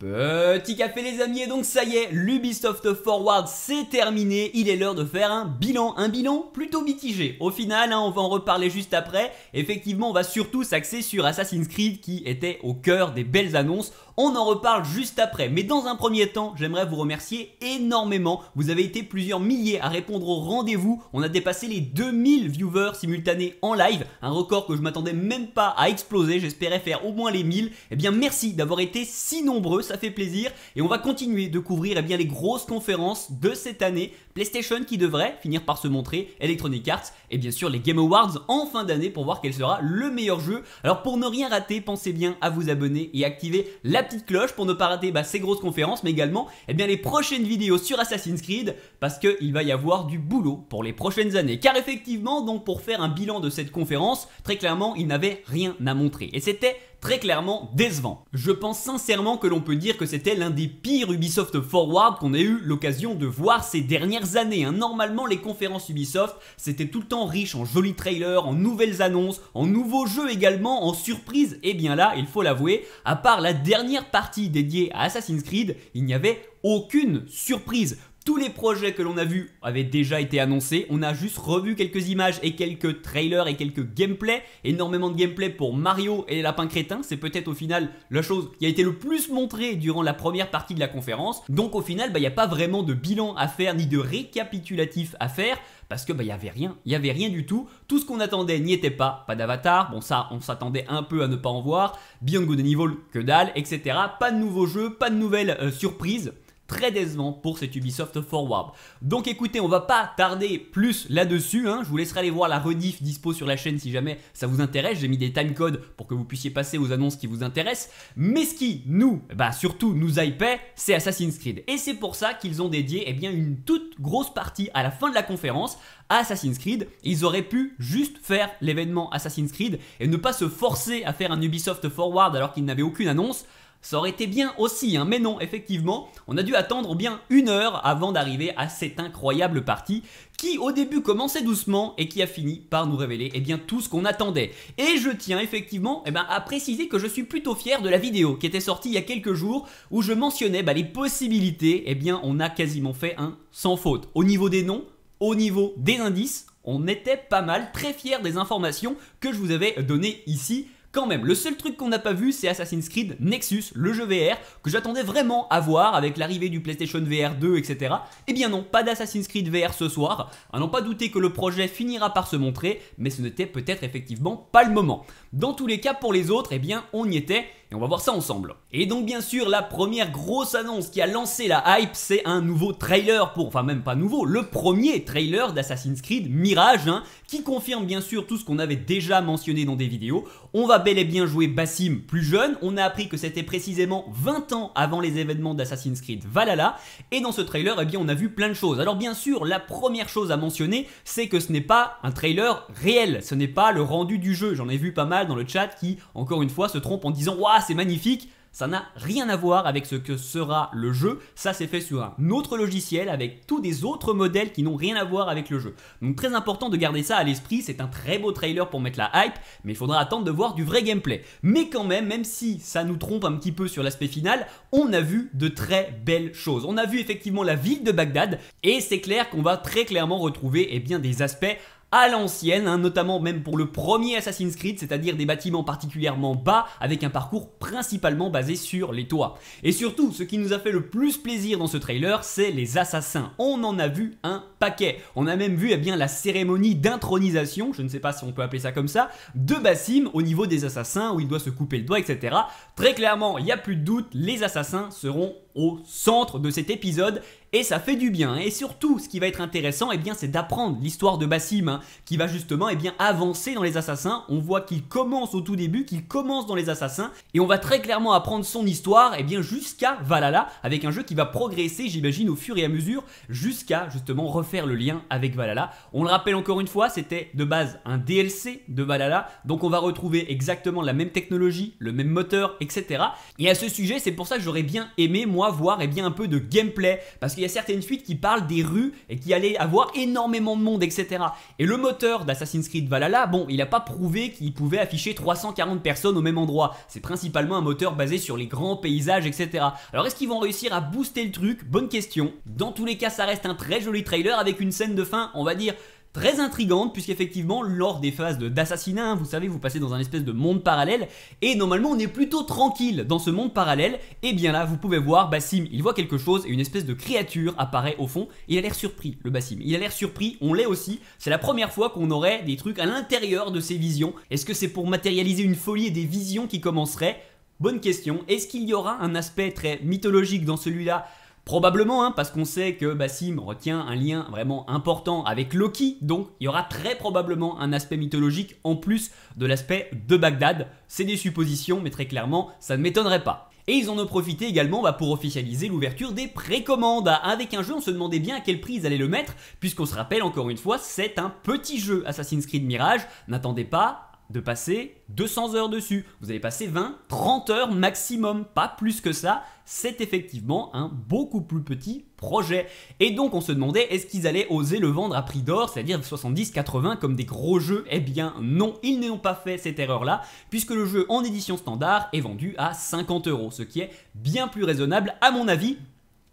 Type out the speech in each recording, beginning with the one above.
Petit café les amis et donc ça y est, l'Ubisoft Forward c'est terminé, il est l'heure de faire un bilan, un bilan plutôt mitigé. Au final, hein, on va en reparler juste après, effectivement on va surtout s'axer sur Assassin's Creed qui était au cœur des belles annonces, on en reparle juste après, mais dans un premier temps, j'aimerais vous remercier énormément. Vous avez été plusieurs milliers à répondre au rendez-vous. On a dépassé les 2000 viewers simultanés en live, un record que je m'attendais même pas à exploser. J'espérais faire au moins les 1000. Eh bien, merci d'avoir été si nombreux, ça fait plaisir. Et on va continuer de couvrir eh bien, les grosses conférences de cette année les stations qui devraient finir par se montrer, Electronic Arts et bien sûr les Game Awards en fin d'année pour voir quel sera le meilleur jeu. Alors pour ne rien rater, pensez bien à vous abonner et activer la petite cloche pour ne pas rater bah, ces grosses conférences mais également eh bien, les prochaines vidéos sur Assassin's Creed parce qu'il va y avoir du boulot pour les prochaines années. Car effectivement, donc pour faire un bilan de cette conférence, très clairement, il n'avait rien à montrer. Et c'était très clairement décevant. Je pense sincèrement que l'on peut dire que c'était l'un des pires Ubisoft Forward qu'on ait eu l'occasion de voir ces dernières années. Hein. Normalement, les conférences Ubisoft, c'était tout le temps riche en jolis trailers, en nouvelles annonces, en nouveaux jeux également, en surprises. Et eh bien là, il faut l'avouer, à part la dernière partie dédiée à Assassin's Creed, il n'y avait aucune surprise. Tous les projets que l'on a vus avaient déjà été annoncés, on a juste revu quelques images et quelques trailers et quelques gameplays, énormément de gameplay pour Mario et les lapins crétins, c'est peut-être au final la chose qui a été le plus montrée durant la première partie de la conférence, donc au final bah, il n'y a pas vraiment de bilan à faire ni de récapitulatif à faire, parce que bah il avait rien, il n'y avait rien du tout. Tout ce qu'on attendait n'y était pas, pas d'avatar. Bon ça, on s'attendait un peu à ne pas en voir. Beyond Good and Evil, que dalle, etc. Pas de nouveaux jeux, pas de nouvelles euh, surprises très décevant pour cet Ubisoft Forward. Donc écoutez, on va pas tarder plus là-dessus, hein. je vous laisserai aller voir la rediff dispo sur la chaîne si jamais ça vous intéresse, j'ai mis des time codes pour que vous puissiez passer aux annonces qui vous intéressent, mais ce qui nous, bah surtout nous hypait, c'est Assassin's Creed, et c'est pour ça qu'ils ont dédié eh bien une toute grosse partie à la fin de la conférence à Assassin's Creed, ils auraient pu juste faire l'événement Assassin's Creed et ne pas se forcer à faire un Ubisoft Forward alors qu'ils n'avaient aucune annonce, ça aurait été bien aussi, hein, mais non, effectivement, on a dû attendre bien une heure avant d'arriver à cette incroyable partie qui au début commençait doucement et qui a fini par nous révéler eh bien, tout ce qu'on attendait. Et je tiens effectivement eh ben, à préciser que je suis plutôt fier de la vidéo qui était sortie il y a quelques jours où je mentionnais bah, les possibilités, eh bien on a quasiment fait un sans faute. Au niveau des noms, au niveau des indices, on était pas mal, très fier des informations que je vous avais données ici même. Le seul truc qu'on n'a pas vu, c'est Assassin's Creed Nexus, le jeu VR, que j'attendais vraiment à voir avec l'arrivée du PlayStation VR 2, etc. Eh bien non, pas d'Assassin's Creed VR ce soir. À ah n'en pas douter que le projet finira par se montrer, mais ce n'était peut-être effectivement pas le moment. Dans tous les cas, pour les autres, eh bien on y était. Et on va voir ça ensemble. Et donc bien sûr, la première grosse annonce qui a lancé la hype, c'est un nouveau trailer pour, enfin même pas nouveau, le premier trailer d'Assassin's Creed Mirage, hein, qui confirme bien sûr tout ce qu'on avait déjà mentionné dans des vidéos. On va bel et bien jouer Bassim plus jeune, on a appris que c'était précisément 20 ans avant les événements d'Assassin's Creed Valhalla, et dans ce trailer, eh bien on a vu plein de choses. Alors bien sûr, la première chose à mentionner, c'est que ce n'est pas un trailer réel, ce n'est pas le rendu du jeu. J'en ai vu pas mal dans le chat qui, encore une fois, se trompe en disant « ah, c'est magnifique ça n'a rien à voir avec ce que sera le jeu, ça c'est fait sur un autre logiciel avec tous des autres modèles qui n'ont rien à voir avec le jeu. Donc très important de garder ça à l'esprit, c'est un très beau trailer pour mettre la hype, mais il faudra attendre de voir du vrai gameplay. Mais quand même, même si ça nous trompe un petit peu sur l'aspect final, on a vu de très belles choses. On a vu effectivement la ville de Bagdad, et c'est clair qu'on va très clairement retrouver et eh bien, des aspects à l'ancienne, hein, notamment même pour le premier Assassin's Creed, c'est-à-dire des bâtiments particulièrement bas avec un parcours principalement basé sur les toits. Et surtout, ce qui nous a fait le plus plaisir dans ce trailer, c'est les assassins. On en a vu un paquet. On a même vu eh bien, la cérémonie d'intronisation, je ne sais pas si on peut appeler ça comme ça, de Bassim au niveau des assassins où il doit se couper le doigt, etc. Très clairement, il n'y a plus de doute, les assassins seront au centre de cet épisode et ça fait du bien. Et surtout, ce qui va être intéressant, et eh bien, c'est d'apprendre l'histoire de Bassim, hein, qui va justement et eh bien, avancer dans les assassins. On voit qu'il commence au tout début, qu'il commence dans les assassins, et on va très clairement apprendre son histoire et eh bien, jusqu'à Valhalla, avec un jeu qui va progresser, j'imagine, au fur et à mesure, jusqu'à justement refaire le lien avec Valhalla. On le rappelle encore une fois, c'était de base un DLC de Valhalla, donc on va retrouver exactement la même technologie, le même moteur, etc. Et à ce sujet, c'est pour ça que j'aurais bien aimé, moi, voir et bien, un peu de gameplay, parce que il y a certaines fuites qui parlent des rues et qui allaient avoir énormément de monde, etc. Et le moteur d'Assassin's Creed Valhalla, bon, il n'a pas prouvé qu'il pouvait afficher 340 personnes au même endroit. C'est principalement un moteur basé sur les grands paysages, etc. Alors est-ce qu'ils vont réussir à booster le truc Bonne question. Dans tous les cas, ça reste un très joli trailer avec une scène de fin, on va dire, très intrigante puisqu'effectivement lors des phases d'assassinat, hein, vous savez, vous passez dans un espèce de monde parallèle et normalement on est plutôt tranquille dans ce monde parallèle et eh bien là vous pouvez voir Bassim, il voit quelque chose et une espèce de créature apparaît au fond, il a l'air surpris le Bassim, il a l'air surpris, on l'est aussi, c'est la première fois qu'on aurait des trucs à l'intérieur de ces visions, est-ce que c'est pour matérialiser une folie et des visions qui commenceraient Bonne question, est-ce qu'il y aura un aspect très mythologique dans celui-là Probablement, hein, parce qu'on sait que Basim retient un lien vraiment important avec Loki, donc il y aura très probablement un aspect mythologique en plus de l'aspect de Bagdad. C'est des suppositions, mais très clairement, ça ne m'étonnerait pas. Et ils en ont profité également bah, pour officialiser l'ouverture des précommandes. Avec un jeu, on se demandait bien à quel prix ils allaient le mettre, puisqu'on se rappelle encore une fois, c'est un petit jeu Assassin's Creed Mirage. N'attendez pas de passer 200 heures dessus. Vous allez passer 20, 30 heures maximum, pas plus que ça. C'est effectivement un beaucoup plus petit projet. Et donc on se demandait est-ce qu'ils allaient oser le vendre à prix d'or, c'est-à-dire 70-80 comme des gros jeux Eh bien non, ils n'ont pas fait cette erreur-là, puisque le jeu en édition standard est vendu à 50 euros, ce qui est bien plus raisonnable à mon avis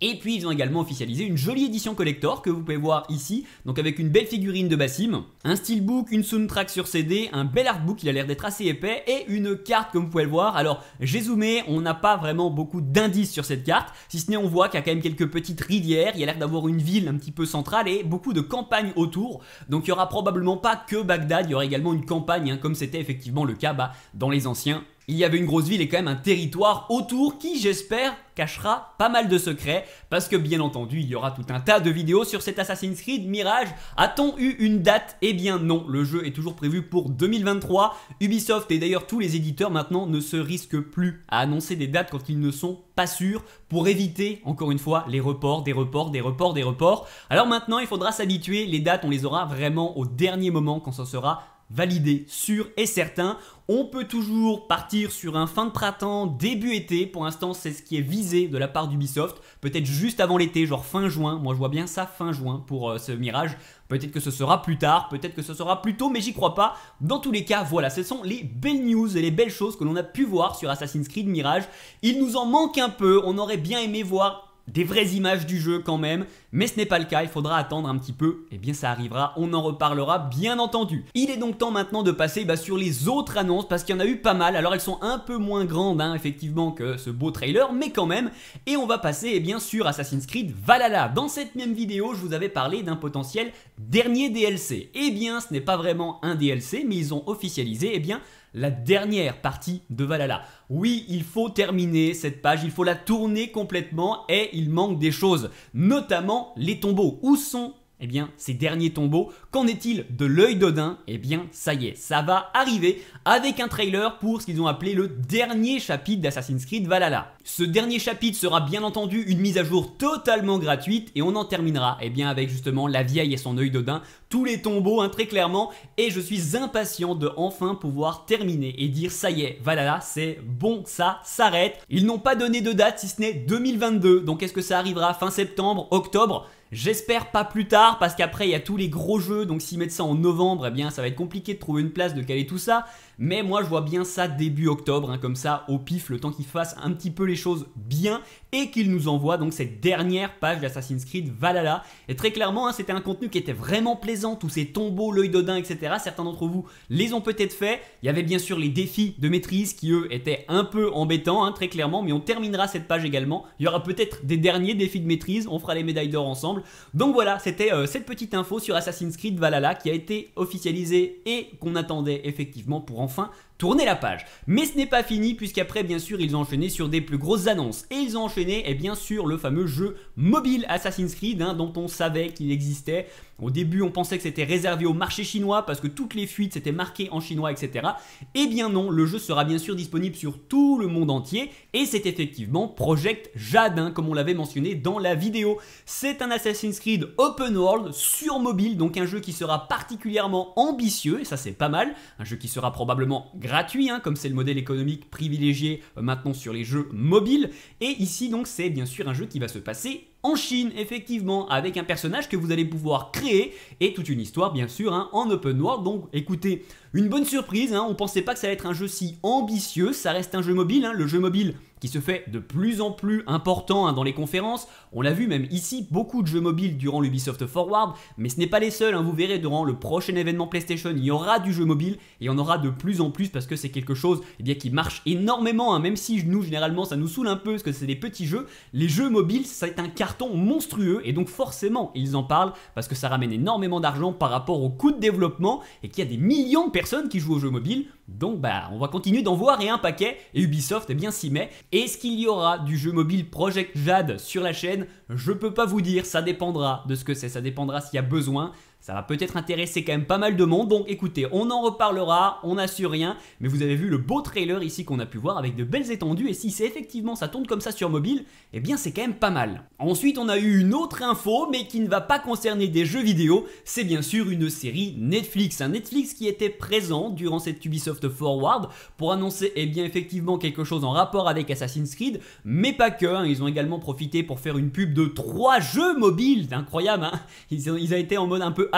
et puis ils ont également officialisé une jolie édition collector que vous pouvez voir ici, donc avec une belle figurine de Bassim, un steelbook, une soundtrack sur CD, un bel artbook, il a l'air d'être assez épais, et une carte comme vous pouvez le voir. Alors j'ai zoomé, on n'a pas vraiment beaucoup d'indices sur cette carte, si ce n'est on voit qu'il y a quand même quelques petites rivières, il y a l'air d'avoir une ville un petit peu centrale et beaucoup de campagnes autour, donc il n'y aura probablement pas que Bagdad, il y aura également une campagne, hein, comme c'était effectivement le cas bah, dans les anciens il y avait une grosse ville et quand même un territoire autour qui, j'espère, cachera pas mal de secrets, parce que bien entendu, il y aura tout un tas de vidéos sur cet Assassin's Creed Mirage. A-t-on eu une date Eh bien non, le jeu est toujours prévu pour 2023. Ubisoft et d'ailleurs tous les éditeurs maintenant ne se risquent plus à annoncer des dates quand ils ne sont pas sûrs, pour éviter, encore une fois, les reports, des reports, des reports, des reports. Alors maintenant, il faudra s'habituer, les dates, on les aura vraiment au dernier moment quand ça sera validé, sûr et certain. On peut toujours partir sur un fin de printemps, début été. Pour l'instant, c'est ce qui est visé de la part d'Ubisoft. Peut-être juste avant l'été, genre fin juin. Moi, je vois bien ça fin juin pour euh, ce Mirage. Peut-être que ce sera plus tard, peut-être que ce sera plus tôt, mais j'y crois pas. Dans tous les cas, voilà, ce sont les belles news et les belles choses que l'on a pu voir sur Assassin's Creed Mirage. Il nous en manque un peu. On aurait bien aimé voir des vraies images du jeu quand même, mais ce n'est pas le cas, il faudra attendre un petit peu, et eh bien ça arrivera, on en reparlera bien entendu. Il est donc temps maintenant de passer bah, sur les autres annonces, parce qu'il y en a eu pas mal, alors elles sont un peu moins grandes hein, effectivement que ce beau trailer, mais quand même, et on va passer eh bien sur Assassin's Creed Valhalla. Dans cette même vidéo, je vous avais parlé d'un potentiel dernier DLC. Eh bien, ce n'est pas vraiment un DLC, mais ils ont officialisé eh bien la dernière partie de Valhalla. Oui, il faut terminer cette page, il faut la tourner complètement et il manque des choses, notamment les tombeaux. Où sont eh bien, ces derniers tombeaux, qu'en est-il de l'œil d'Odin Eh bien, ça y est, ça va arriver avec un trailer pour ce qu'ils ont appelé le dernier chapitre d'Assassin's Creed Valhalla. Ce dernier chapitre sera bien entendu une mise à jour totalement gratuite et on en terminera eh bien avec justement la vieille et son œil d'Odin, tous les tombeaux hein, très clairement et je suis impatient de enfin pouvoir terminer et dire ça y est, Valhalla, c'est bon, ça s'arrête. Ils n'ont pas donné de date si ce n'est 2022. Donc est-ce que ça arrivera fin septembre, octobre J'espère pas plus tard parce qu'après il y a tous les gros jeux donc s'ils mettent ça en novembre, eh bien ça va être compliqué de trouver une place, de caler tout ça. Mais moi je vois bien ça début octobre, hein, comme ça au pif, le temps qu'ils fassent un petit peu les choses bien et qu'ils nous envoient donc cette dernière page d'Assassin's Creed Valhalla. Et très clairement, hein, c'était un contenu qui était vraiment plaisant, tous ces tombeaux, l'œil d'Odin etc. Certains d'entre vous les ont peut-être fait. Il y avait bien sûr les défis de maîtrise qui eux étaient un peu embêtants, hein, très clairement, mais on terminera cette page également. Il y aura peut-être des derniers défis de maîtrise, on fera les médailles d'or ensemble. Donc voilà, c'était euh, cette petite info sur Assassin's Creed Valhalla qui a été officialisée et qu'on attendait effectivement pour enfin tourner la page. Mais ce n'est pas fini puisqu'après bien sûr ils ont enchaîné sur des plus grosses annonces et ils ont enchaîné et eh bien sûr le fameux jeu mobile Assassin's Creed hein, dont on savait qu'il existait. Au début on pensait que c'était réservé au marché chinois parce que toutes les fuites c'était marquées en chinois etc. Eh bien non, le jeu sera bien sûr disponible sur tout le monde entier et c'est effectivement Project Jade hein, comme on l'avait mentionné dans la vidéo. C'est un Assassin's Creed open world sur mobile donc un jeu qui sera particulièrement ambitieux et ça c'est pas mal, un jeu qui sera probablement gratuit, hein, comme c'est le modèle économique privilégié euh, maintenant sur les jeux mobiles. Et ici donc c'est bien sûr un jeu qui va se passer en Chine, effectivement, avec un personnage que vous allez pouvoir créer et toute une histoire, bien sûr, hein, en open world. Donc, écoutez, une bonne surprise. On hein, on pensait pas que ça allait être un jeu si ambitieux. Ça reste un jeu mobile. Hein, le jeu mobile qui se fait de plus en plus important dans les conférences. On l'a vu même ici, beaucoup de jeux mobiles durant l'Ubisoft Forward, mais ce n'est pas les seuls, vous verrez durant le prochain événement PlayStation, il y aura du jeu mobile et on aura de plus en plus parce que c'est quelque chose eh bien, qui marche énormément, même si nous généralement ça nous saoule un peu parce que c'est des petits jeux, les jeux mobiles c'est un carton monstrueux et donc forcément ils en parlent parce que ça ramène énormément d'argent par rapport au coût de développement et qu'il y a des millions de personnes qui jouent aux jeux mobiles. Donc bah on va continuer d'en voir et un paquet et Ubisoft eh bien s'y met. Est-ce qu'il y aura du jeu mobile Project Jade sur la chaîne Je peux pas vous dire, ça dépendra de ce que c'est, ça dépendra s'il y a besoin. Ça va peut-être intéresser quand même pas mal de monde. Donc écoutez, on en reparlera, on n'assure rien. Mais vous avez vu le beau trailer ici qu'on a pu voir avec de belles étendues. Et si c'est effectivement ça tourne comme ça sur mobile, eh bien c'est quand même pas mal. Ensuite, on a eu une autre info, mais qui ne va pas concerner des jeux vidéo. C'est bien sûr une série Netflix. Un Netflix qui était présent durant cette Ubisoft Forward pour annoncer, eh bien effectivement, quelque chose en rapport avec Assassin's Creed. Mais pas que. Hein. Ils ont également profité pour faire une pub de trois jeux mobiles. incroyable. Hein ils ont été en mode un peu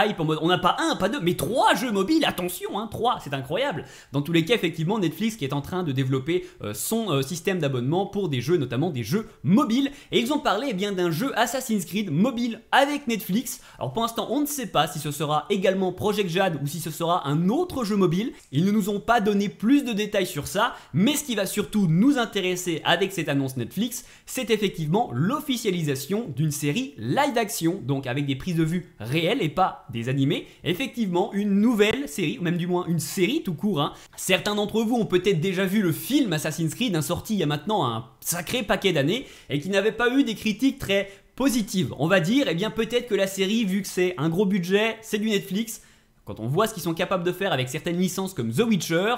on n'a pas un, pas deux, mais trois jeux mobiles, attention, hein, trois, c'est incroyable. Dans tous les cas, effectivement, Netflix qui est en train de développer euh, son euh, système d'abonnement pour des jeux, notamment des jeux mobiles. Et ils ont parlé eh bien d'un jeu Assassin's Creed mobile avec Netflix. Alors pour l'instant, on ne sait pas si ce sera également Project Jade ou si ce sera un autre jeu mobile. Ils ne nous ont pas donné plus de détails sur ça, mais ce qui va surtout nous intéresser avec cette annonce Netflix, c'est effectivement l'officialisation d'une série live action, donc avec des prises de vue réelles et pas des animés, effectivement une nouvelle série, ou même du moins une série tout court. Hein. Certains d'entre vous ont peut-être déjà vu le film Assassin's Creed, hein, sorti il y a maintenant un sacré paquet d'années, et qui n'avait pas eu des critiques très positives, on va dire. Et eh bien peut-être que la série, vu que c'est un gros budget, c'est du Netflix, quand on voit ce qu'ils sont capables de faire avec certaines licences comme The Witcher,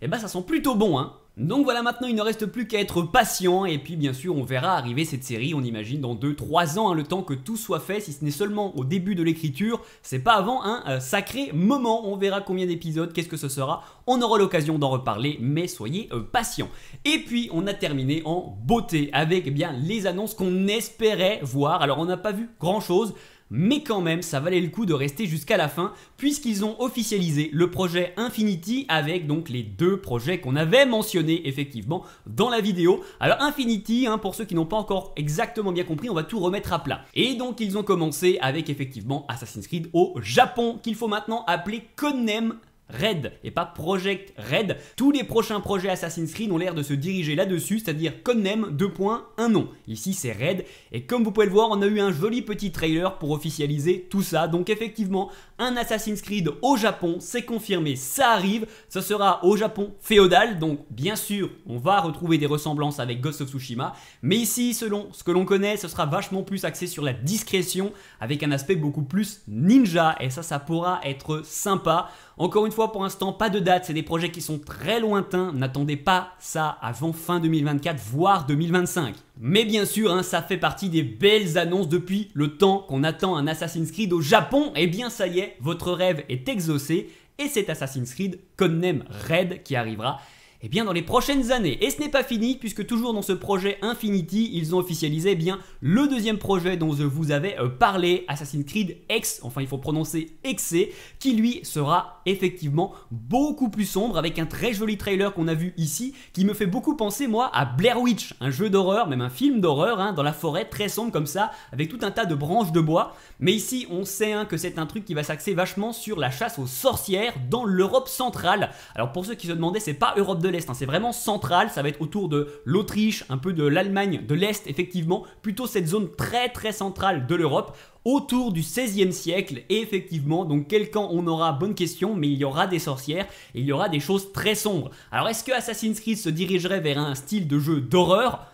eh ben ça sent plutôt bon, hein. Donc voilà, maintenant il ne reste plus qu'à être patient et puis bien sûr on verra arriver cette série, on imagine dans 2-3 ans, hein, le temps que tout soit fait, si ce n'est seulement au début de l'écriture, c'est pas avant un euh, sacré moment, on verra combien d'épisodes, qu'est-ce que ce sera, on aura l'occasion d'en reparler, mais soyez euh, patient. Et puis on a terminé en beauté avec eh bien les annonces qu'on espérait voir, alors on n'a pas vu grand-chose, mais quand même ça valait le coup de rester jusqu'à la fin puisqu'ils ont officialisé le projet Infinity avec donc les deux projets qu'on avait mentionnés effectivement dans la vidéo. Alors Infinity, hein, pour ceux qui n'ont pas encore exactement bien compris, on va tout remettre à plat. Et donc ils ont commencé avec effectivement Assassin's Creed au Japon qu'il faut maintenant appeler Konnem. Red et pas Project Red. Tous les prochains projets Assassin's Creed ont l'air de se diriger là-dessus, c'est-à-dire codename un nom. Ici c'est Red et comme vous pouvez le voir, on a eu un joli petit trailer pour officialiser tout ça. Donc effectivement, un Assassin's Creed au Japon, c'est confirmé, ça arrive. ce sera au Japon féodal, donc bien sûr, on va retrouver des ressemblances avec Ghost of Tsushima, mais ici, selon ce que l'on connaît, ce sera vachement plus axé sur la discrétion avec un aspect beaucoup plus ninja et ça ça pourra être sympa. Encore une fois, pour l'instant, pas de date, c'est des projets qui sont très lointains, n'attendez pas ça avant fin 2024, voire 2025. Mais bien sûr, hein, ça fait partie des belles annonces depuis le temps qu'on attend un Assassin's Creed au Japon, et eh bien ça y est, votre rêve est exaucé, et c'est Assassin's Creed Codename Red qui arrivera eh bien dans les prochaines années. Et ce n'est pas fini puisque toujours dans ce projet Infinity, ils ont officialisé eh bien le deuxième projet dont je vous avais euh, parlé, Assassin's Creed X, enfin il faut prononcer XC qui lui sera effectivement beaucoup plus sombre avec un très joli trailer qu'on a vu ici qui me fait beaucoup penser moi à Blair Witch, un jeu d'horreur, même un film d'horreur hein, dans la forêt très sombre comme ça avec tout un tas de branches de bois. Mais ici on sait hein, que c'est un truc qui va s'axer vachement sur la chasse aux sorcières dans l'Europe centrale. Alors pour ceux qui se demandaient, c'est pas Europe de l'Est. Hein. C'est vraiment central, ça va être autour de l'Autriche, un peu de l'Allemagne, de l'Est, effectivement, plutôt cette zone très très centrale de l'Europe autour du 16e siècle. Et effectivement, donc quel camp on aura Bonne question, mais il y aura des sorcières et il y aura des choses très sombres. Alors est-ce que Assassin's Creed se dirigerait vers un style de jeu d'horreur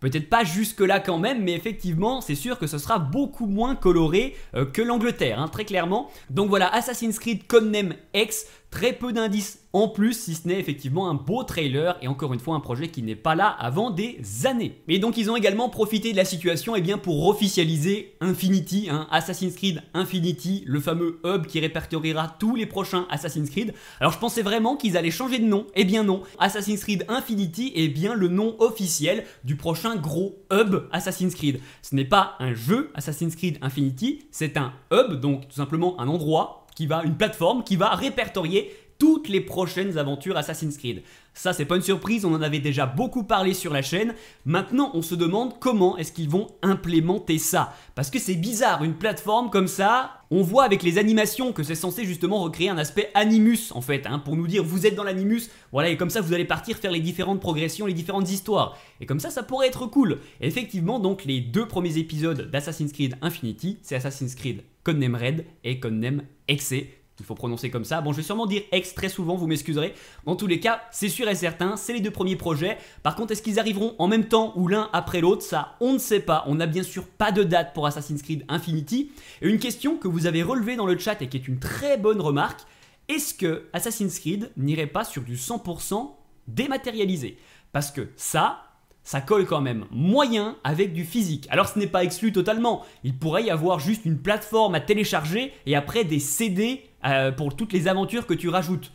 Peut-être pas jusque-là quand même, mais effectivement, c'est sûr que ce sera beaucoup moins coloré euh, que l'Angleterre, hein, très clairement. Donc voilà, Assassin's Creed Codename X, Très peu d'indices en plus, si ce n'est effectivement un beau trailer et encore une fois un projet qui n'est pas là avant des années. Et donc ils ont également profité de la situation eh bien, pour officialiser Infinity, hein, Assassin's Creed Infinity, le fameux hub qui répertoriera tous les prochains Assassin's Creed. Alors je pensais vraiment qu'ils allaient changer de nom, eh bien non. Assassin's Creed Infinity est bien le nom officiel du prochain gros hub Assassin's Creed. Ce n'est pas un jeu Assassin's Creed Infinity, c'est un hub, donc tout simplement un endroit qui va, une plateforme qui va répertorier toutes les prochaines aventures Assassin's Creed. Ça, c'est pas une surprise, on en avait déjà beaucoup parlé sur la chaîne. Maintenant, on se demande comment est-ce qu'ils vont implémenter ça. Parce que c'est bizarre, une plateforme comme ça, on voit avec les animations que c'est censé justement recréer un aspect animus, en fait, hein, pour nous dire vous êtes dans l'animus, voilà, et comme ça vous allez partir faire les différentes progressions, les différentes histoires. Et comme ça, ça pourrait être cool. effectivement, donc, les deux premiers épisodes d'Assassin's Creed Infinity, c'est Assassin's Creed Codename Red et Codename Exe il faut prononcer comme ça. Bon, je vais sûrement dire Ex très souvent, vous m'excuserez. Dans tous les cas, c'est sûr et certain, c'est les deux premiers projets. Par contre, est-ce qu'ils arriveront en même temps ou l'un après l'autre Ça, on ne sait pas. On n'a bien sûr pas de date pour Assassin's Creed Infinity. Et une question que vous avez relevée dans le chat et qui est une très bonne remarque, est-ce que Assassin's Creed n'irait pas sur du 100% dématérialisé Parce que ça, ça colle quand même moyen avec du physique. Alors ce n'est pas exclu totalement, il pourrait y avoir juste une plateforme à télécharger et après des CD euh, pour toutes les aventures que tu rajoutes.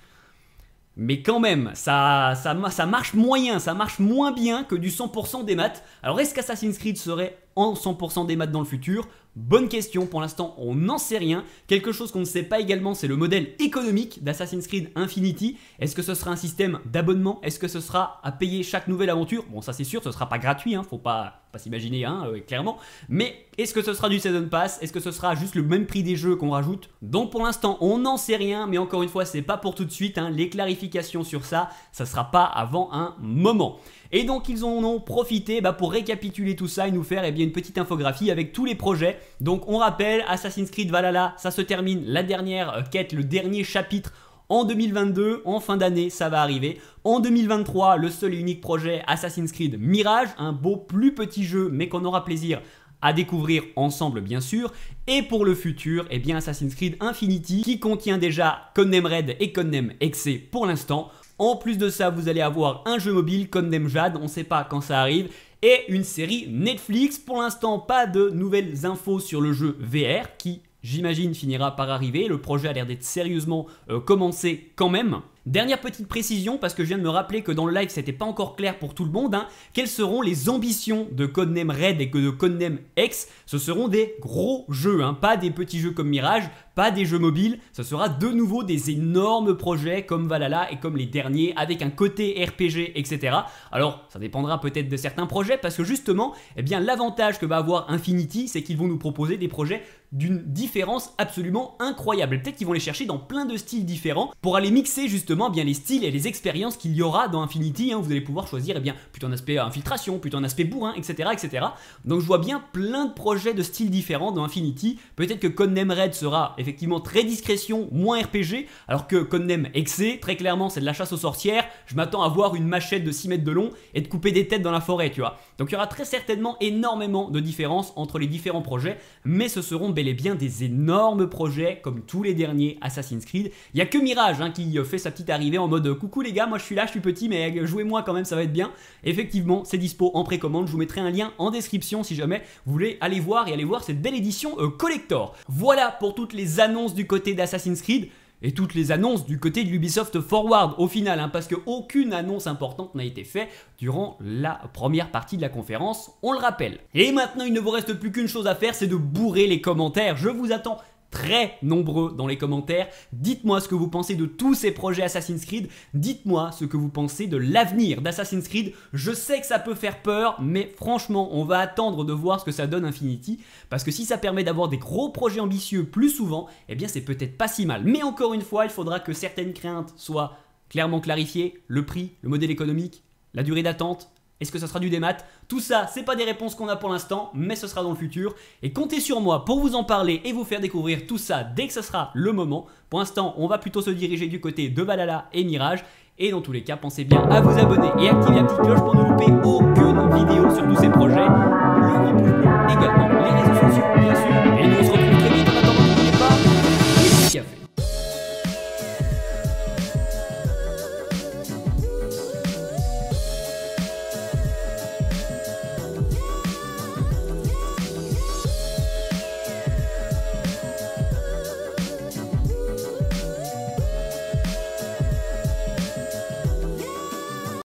Mais quand même, ça, ça, ça marche moyen, ça marche moins bien que du 100% des maths. Alors est-ce qu'Assassin's Creed serait en 100% des maths dans le futur Bonne question, pour l'instant on n'en sait rien. Quelque chose qu'on ne sait pas également, c'est le modèle économique d'Assassin's Creed Infinity. Est-ce que ce sera un système d'abonnement Est-ce que ce sera à payer chaque nouvelle aventure Bon ça c'est sûr, ce sera pas gratuit, hein, faut pas, s'imaginer hein, euh, clairement. Mais est-ce que ce sera du Season Pass Est-ce que ce sera juste le même prix des jeux qu'on rajoute Donc pour l'instant on n'en sait rien, mais encore une fois c'est pas pour tout de suite, hein. les clarifications sur ça, ça sera pas avant un moment. Et donc ils en ont profité bah, pour récapituler tout ça et nous faire eh bien, une petite infographie avec tous les projets. Donc on rappelle, Assassin's Creed Valhalla, ça se termine la dernière euh, quête, le dernier chapitre en 2022, en fin d'année, ça va arriver. En 2023, le seul et unique projet Assassin's Creed Mirage, un beau plus petit jeu, mais qu'on aura plaisir à découvrir ensemble bien sûr et pour le futur eh bien Assassin's Creed Infinity qui contient déjà Codename Red et Codename Excès pour l'instant en plus de ça, vous allez avoir un jeu mobile comme Demjad, on ne sait pas quand ça arrive, et une série Netflix. Pour l'instant, pas de nouvelles infos sur le jeu VR qui, j'imagine, finira par arriver. Le projet a l'air d'être sérieusement euh, commencé quand même. Dernière petite précision, parce que je viens de me rappeler que dans le live c'était pas encore clair pour tout le monde, hein. quelles seront les ambitions de Codename Red et que de Codename X Ce seront des gros jeux, hein. pas des petits jeux comme Mirage, pas des jeux mobiles, ce sera de nouveau des énormes projets comme Valhalla et comme les derniers, avec un côté RPG, etc. Alors, ça dépendra peut-être de certains projets, parce que justement, eh bien, l'avantage que va avoir Infinity, c'est qu'ils vont nous proposer des projets d'une différence absolument incroyable. Peut-être qu'ils vont les chercher dans plein de styles différents pour aller mixer justement bien les styles et les expériences qu'il y aura dans Infinity. Hein. vous allez pouvoir choisir eh bien plutôt un aspect infiltration, plutôt un aspect bourrin, etc., etc. Donc je vois bien plein de projets de styles différents dans Infinity. Peut-être que Codename Red sera effectivement très discrétion, moins RPG, alors que Codename Excès, très clairement, c'est de la chasse aux sorcières. Je m'attends à voir une machette de 6 mètres de long et de couper des têtes dans la forêt, tu vois. Donc il y aura très certainement énormément de différences entre les différents projets, mais ce seront bel et bien des énormes projets comme tous les derniers Assassin's Creed. Il y a que Mirage hein, qui fait sa petite arrivée en mode coucou les gars, moi je suis là, je suis petit, mais jouez-moi quand même, ça va être bien. Effectivement, c'est dispo en précommande. Je vous mettrai un lien en description si jamais vous voulez aller voir et aller voir cette belle édition euh, collector. Voilà pour toutes les annonces du côté d'Assassin's Creed et toutes les annonces du côté de l'Ubisoft Forward au final, hein, parce qu'aucune annonce importante n'a été faite durant la première partie de la conférence, on le rappelle. Et maintenant, il ne vous reste plus qu'une chose à faire, c'est de bourrer les commentaires. Je vous attends très nombreux dans les commentaires. Dites-moi ce que vous pensez de tous ces projets Assassin's Creed. Dites-moi ce que vous pensez de l'avenir d'Assassin's Creed. Je sais que ça peut faire peur, mais franchement, on va attendre de voir ce que ça donne Infinity. Parce que si ça permet d'avoir des gros projets ambitieux plus souvent, eh bien c'est peut-être pas si mal. Mais encore une fois, il faudra que certaines craintes soient clairement clarifiées. Le prix, le modèle économique, la durée d'attente, est-ce que ça sera du démat Tout ça, c'est pas des réponses qu'on a pour l'instant, mais ce sera dans le futur. Et comptez sur moi pour vous en parler et vous faire découvrir tout ça dès que ce sera le moment. Pour l'instant, on va plutôt se diriger du côté de Valhalla et Mirage. Et dans tous les cas, pensez bien à vous abonner et activer la petite cloche pour ne louper aucune vidéo sur tous ces projets. Le pouce également, les réseaux sociaux bien sûr. Et nous se